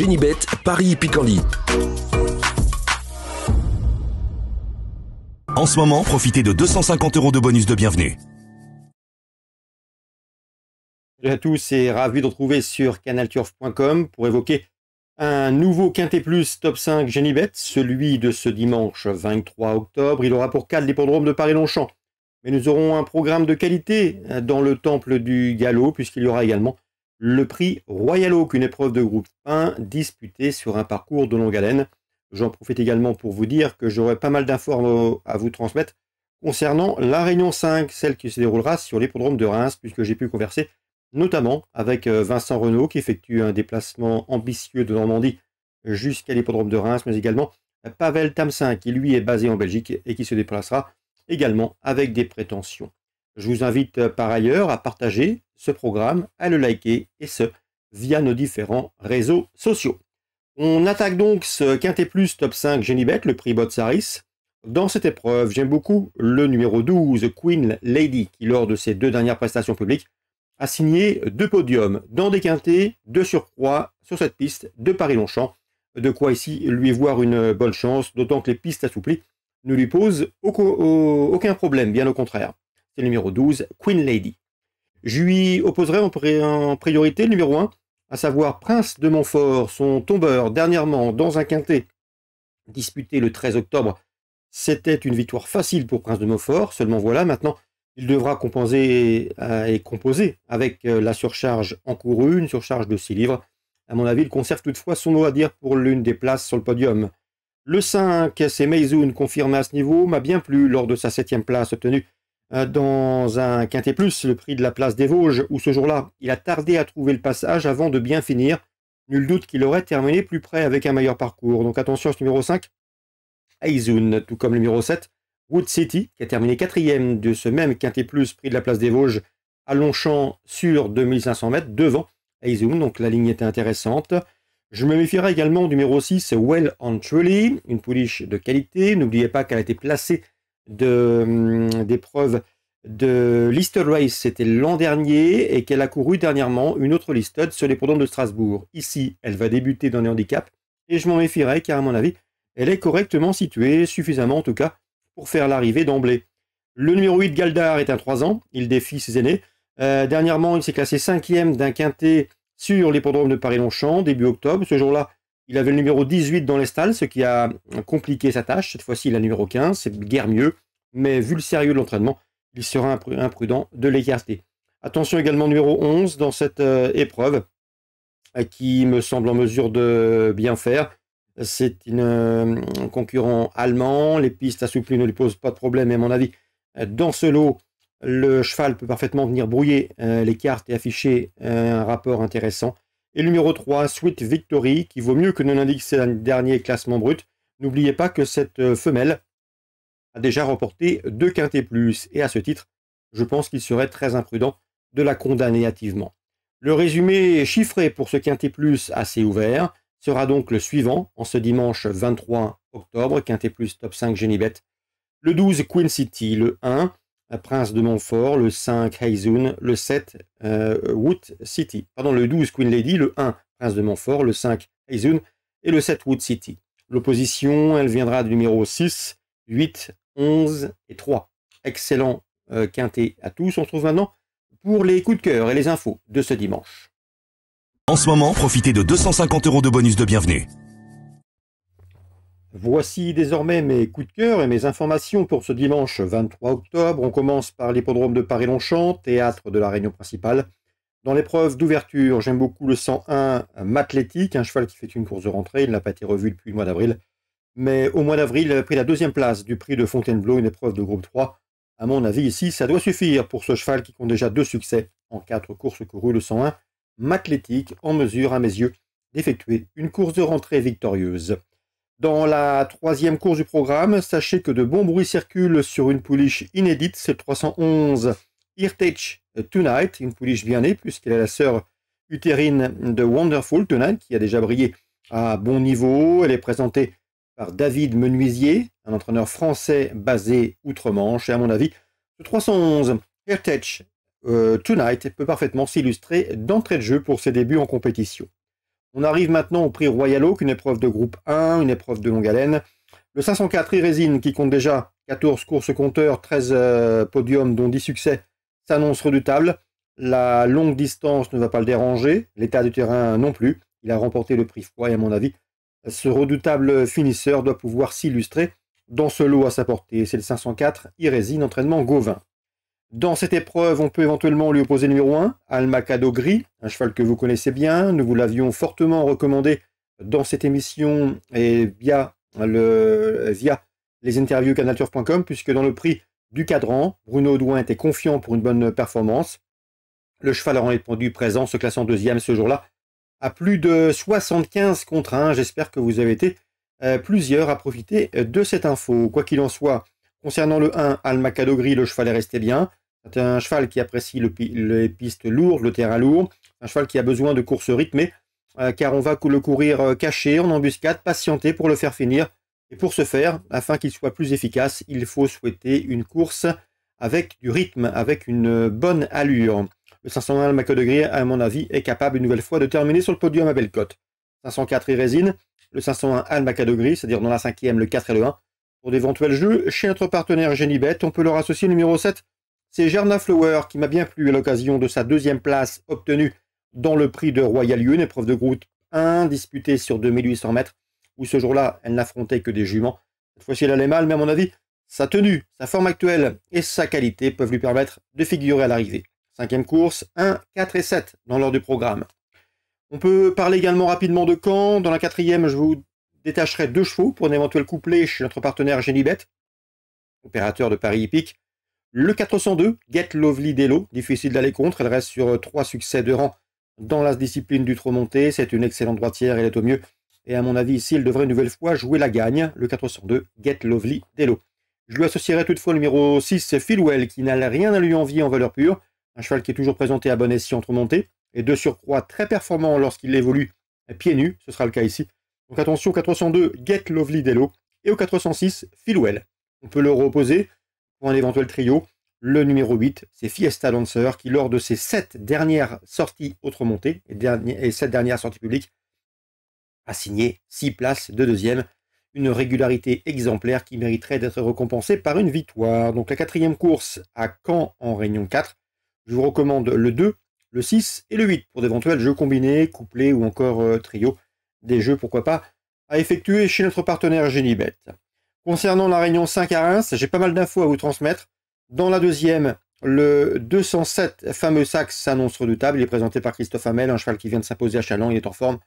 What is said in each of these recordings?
Génibet, Paris Picardie. En ce moment, profitez de 250 euros de bonus de bienvenue. Bonjour à tous et ravi de retrouver sur canalturf.com pour évoquer un nouveau Quintet Plus Top 5 Génibet, celui de ce dimanche 23 octobre. Il aura pour cadre l'hippodrome de Paris-Longchamp. Mais nous aurons un programme de qualité dans le temple du galop, puisqu'il y aura également le prix Royal Oak, une épreuve de groupe 1 disputée sur un parcours de longue haleine. J'en profite également pour vous dire que j'aurai pas mal d'informations à vous transmettre concernant la Réunion 5, celle qui se déroulera sur l'hippodrome de Reims, puisque j'ai pu converser notamment avec euh, Vincent Renault qui effectue un déplacement ambitieux de Normandie jusqu'à l'hippodrome de Reims, mais également Pavel Tamsin qui lui est basé en Belgique et qui se déplacera également avec des prétentions je vous invite euh, par ailleurs à partager ce programme, à le liker et ce, via nos différents réseaux sociaux. On attaque donc ce Quintet Plus Top 5 Genibet, le prix Botsaris. Dans cette épreuve, j'aime beaucoup le numéro 12, Queen Lady, qui lors de ses deux dernières prestations publiques a signé deux podiums dans des quintets, deux surcroît sur cette piste de Paris-Longchamp. De quoi ici lui voir une bonne chance, d'autant que les pistes assouplies ne lui posent aucun problème, bien au contraire c'est le numéro 12, Queen Lady. Je lui opposerai en, priorité le numéro 1, à savoir Prince de Montfort, son tombeur dernièrement dans un quintet disputé le 13 octobre. C'était une victoire facile pour Prince de Montfort, seulement voilà, maintenant il devra compenser euh, et composer avec euh, la surcharge encourue, une surcharge de 6 livres. À mon avis, il conserve toutefois son mot à dire pour l'une des places sur le podium. Le 5, c'est Meizun, confirmé à ce niveau, m'a bien plu lors de sa septième place obtenue euh, dans un quintet plus, le prix de la place des Vosges, où ce jour-là, il a tardé à trouver le passage avant de bien finir. Nul doute qu'il aurait terminé plus près avec un meilleur parcours. Donc attention ce numéro 5, Aizun, tout comme le numéro 7, Wood City, qui a terminé quatrième de ce même quintet plus, prix de la place des Vosges, à Longchamp sur 2500 mètres, devant Aizun. Donc la ligne était intéressante. Je me méfierai également du numéro 6, Well and Truly, une pouliche de qualité. N'oubliez pas qu'elle a été placée d'épreuves de, hum, de Race, c'était l'an dernier, et qu'elle a couru dernièrement une autre listed sur les de Strasbourg. Ici, elle va débuter dans les handicaps, et je m'en méfierai car à mon avis, elle est correctement située, suffisamment en tout cas, pour faire l'arrivée d'emblée. Le numéro 8, Galdar, est un 3 ans, il défie ses aînés. Euh, dernièrement, il s'est classé 5 d'un quintet sur l'hippodrome de Paris-Longchamp, début octobre. Ce jour-là, il avait le numéro 18 dans les stalles, ce qui a compliqué sa tâche. Cette fois-ci, il a le numéro 15, c'est guère mieux. Mais vu le sérieux de l'entraînement, il sera imprudent de l'écarter. Attention également numéro 11 dans cette euh, épreuve, euh, qui me semble en mesure de bien faire. C'est un euh, concurrent allemand. Les pistes assouplies ne lui posent pas de problème. à mon avis, dans ce lot, le cheval peut parfaitement venir brouiller les cartes et afficher un rapport intéressant. Et numéro 3, Sweet Victory, qui vaut mieux que ne l'indique ses derniers classements bruts. N'oubliez pas que cette euh, femelle a déjà remporté deux quintés plus, et à ce titre, je pense qu'il serait très imprudent de la condamner hâtivement. Le résumé chiffré pour ce quintet plus assez ouvert sera donc le suivant en ce dimanche 23 octobre, quintet plus top 5 Genibet. Le 12 Queen City, le 1, Prince de Montfort, le 5 Heizun, le 7 euh, Wood City, pardon, le 12 Queen Lady, le 1 Prince de Montfort, le 5 Heizun et le 7 Wood City. L'opposition, elle viendra du numéro 6, 8, 11 et 3. Excellent euh, quintet à tous. On se retrouve maintenant pour les coups de cœur et les infos de ce dimanche. En ce moment, profitez de 250 euros de bonus de bienvenue. Voici désormais mes coups de cœur et mes informations pour ce dimanche 23 octobre. On commence par l'hippodrome de Paris-Longchamp, théâtre de la réunion principale. Dans l'épreuve d'ouverture, j'aime beaucoup le 101 Matlétique, un cheval qui fait une course de rentrée. Il n'a pas été revu depuis le mois d'avril. Mais au mois d'avril, il avait pris la deuxième place du prix de Fontainebleau, une épreuve de groupe 3. À mon avis, ici, ça doit suffire pour ce cheval qui compte déjà deux succès en quatre courses courues. Le 101 Matlétique, en mesure, à mes yeux, d'effectuer une course de rentrée victorieuse. Dans la troisième course du programme, sachez que de bons bruits circulent sur une pouliche inédite, c'est le 311 Irtech Tonight, une pouliche bien née puisqu'elle est la sœur utérine de Wonderful Tonight qui a déjà brillé à bon niveau. Elle est présentée par David Menuisier, un entraîneur français basé outre-Manche et à mon avis, le 311 Earthtech euh, Tonight peut parfaitement s'illustrer d'entrée de jeu pour ses débuts en compétition. On arrive maintenant au prix Royal Oak, une épreuve de groupe 1, une épreuve de longue haleine. Le 504 Irésine, qui compte déjà 14 courses compteur, 13 euh, podiums, dont 10 succès, s'annonce redoutable. La longue distance ne va pas le déranger, l'état du terrain non plus. Il a remporté le prix froid et à mon avis, ce redoutable finisseur doit pouvoir s'illustrer dans ce lot à sa portée. C'est le 504 Irésine, entraînement Gauvin. Dans cette épreuve, on peut éventuellement lui opposer le numéro 1, Almacado Gris, un cheval que vous connaissez bien. Nous vous l'avions fortement recommandé dans cette émission et via, les interviews canalturf.com, puisque dans le prix du cadran, Bruno Audouin était confiant pour une bonne performance. Le cheval a répondu présent, se classant deuxième ce jour-là, à plus de 75 contre 1. J'espère que vous avez été euh, plusieurs à profiter de cette info. Quoi qu'il en soit, concernant le 1, Almacado Gris, le cheval est resté bien. C'est un cheval qui apprécie les pistes lourdes, le terrain lourd. Un cheval qui a besoin de courses rythmées, euh, car on va le courir euh, caché, en embuscade, patienter pour le faire finir. Et pour ce faire, afin qu'il soit plus efficace, il faut souhaiter une course avec du rythme, avec une euh, bonne allure. Le 501 Maco de à mon avis, est capable une nouvelle fois de terminer sur le podium à Bellecote. 504 et le 501 Almaca Gris, c'est-à-dire dans la cinquième, le 4 et le 1. Pour d'éventuels jeux, chez notre partenaire Genibet, on peut leur associer le numéro 7, c'est Gerna Flower qui m'a bien plu à l'occasion de sa deuxième place obtenue dans le prix de Royal Union, épreuve de groupe 1 disputée sur 2800 mètres, où ce jour-là, elle n'affrontait que des juments. Cette fois-ci, elle allait mal, mais à mon avis, sa tenue, sa forme actuelle et sa qualité peuvent lui permettre de figurer à l'arrivée. Cinquième course, 1, 4 et 7 dans l'ordre du programme. On peut parler également rapidement de Caen. Dans la quatrième, je vous détacherai deux chevaux pour un éventuel couplet chez notre partenaire Génibet, opérateur de Paris Hippique. Le 402, Get Lovely Delo, difficile d'aller contre, elle reste sur euh, trois succès de rang dans la discipline du trop monté. C'est une excellente droitière, elle est au mieux. Et à mon avis, ici, elle devrait une nouvelle fois jouer la gagne, le 402, Get Lovely Delo. Je lui associerai toutefois le numéro 6, Philwell, qui n'a rien à lui envier en valeur pure. Un cheval qui est toujours présenté à bon escient trop monté, et de surcroît très performant lorsqu'il évolue pieds nus, ce sera le cas ici. Donc attention au 402, Get Lovely Delo, et au 406, Philwell. On peut le reposer, pour un éventuel trio. Le numéro 8, c'est Fiesta Dancer, qui lors de ses 7 dernières sorties autres montées et, sept dernières sorties publiques, a signé 6 places de deuxième. Une régularité exemplaire qui mériterait d'être récompensée par une victoire. Donc la quatrième course à Caen en Réunion 4. Je vous recommande le 2, le 6 et le 8 pour d'éventuels jeux combinés, couplés ou encore euh, trio. Des jeux, pourquoi pas, à effectuer chez notre partenaire Génibet. Concernant la réunion 5 à Reims, j'ai pas mal d'infos à vous transmettre. Dans la deuxième, le 207 fameux Saxe s'annonce redoutable. Il est présenté par Christophe Hamel, un cheval qui vient de s'imposer à chalon il est en forme.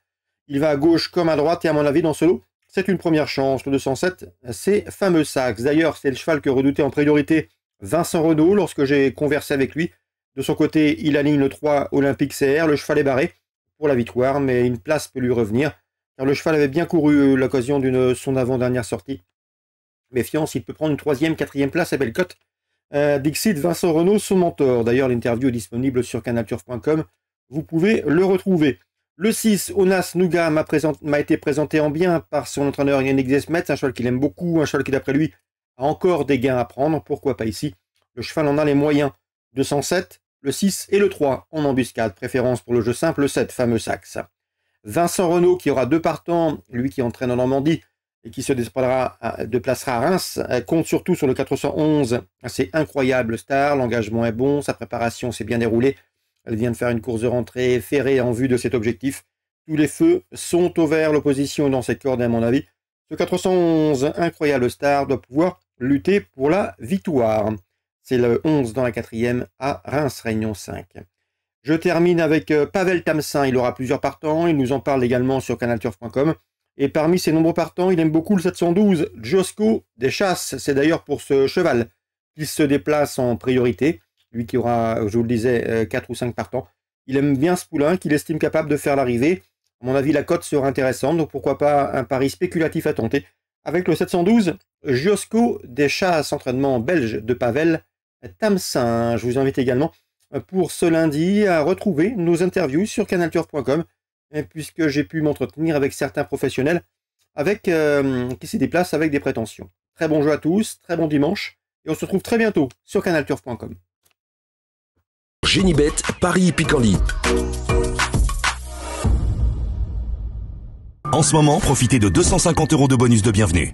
Il va à gauche comme à droite et à mon avis dans ce lot, c'est une première chance. Le 207, c'est fameux Saxe. D'ailleurs, c'est le cheval que redoutait en priorité Vincent Renault lorsque j'ai conversé avec lui. De son côté, il aligne le 3 Olympique CR. Le cheval est barré pour la victoire, mais une place peut lui revenir, car le cheval avait bien couru euh, l'occasion d'une son avant-dernière sortie Méfiance, il peut prendre une troisième, quatrième place à belle euh, Dixit Vincent Renault, son mentor. D'ailleurs, l'interview est disponible sur canalturf.com. Vous pouvez le retrouver. Le 6, Onas Nouga m'a été présenté en bien par son entraîneur Yannick Desmet. Un cheval qu'il aime beaucoup, un cheval qui, d'après lui, a encore des gains à prendre. Pourquoi pas ici Le cheval en a les moyens. 207, le 6 et le 3 en embuscade. Préférence pour le jeu simple, le 7, fameux sax. Vincent Renault qui aura deux partants, lui qui entraîne en Normandie, et qui se déplacera à, placera à Reims, euh, compte surtout sur le 411. C'est incroyable, Star. L'engagement est bon, sa préparation s'est bien déroulée. Elle vient de faire une course de rentrée ferrée en vue de cet objectif. Tous les feux sont au vert. L'opposition dans ses cordes, à mon avis. Ce 411, incroyable Star, doit pouvoir lutter pour la victoire. C'est le 11 dans la quatrième à Reims, Réunion 5. Je termine avec euh, Pavel Tamsin. Il aura plusieurs partants. Il nous en parle également sur canalturf.com. Et parmi ses nombreux partants, il aime beaucoup le 712 Josco des Chasses. C'est d'ailleurs pour ce cheval qu'il se déplace en priorité. Lui qui aura, je vous le disais, 4 euh, ou 5 partants. Il aime bien ce poulain qu'il estime capable de faire l'arrivée. À mon avis, la cote sera intéressante, donc pourquoi pas un pari spéculatif à tenter. Avec le 712, Josco des chasses entraînement belge de Pavel Tamsin. Je vous invite également euh, pour ce lundi à retrouver nos interviews sur canalturf.com Hein, puisque j'ai pu m'entretenir avec certains professionnels avec, euh, qui s'y déplacent avec des prétentions. Très bon jeu à tous, très bon dimanche, et on se retrouve très bientôt sur canalturf.com. Paris En ce moment, profitez de 250 euros de bonus de bienvenue.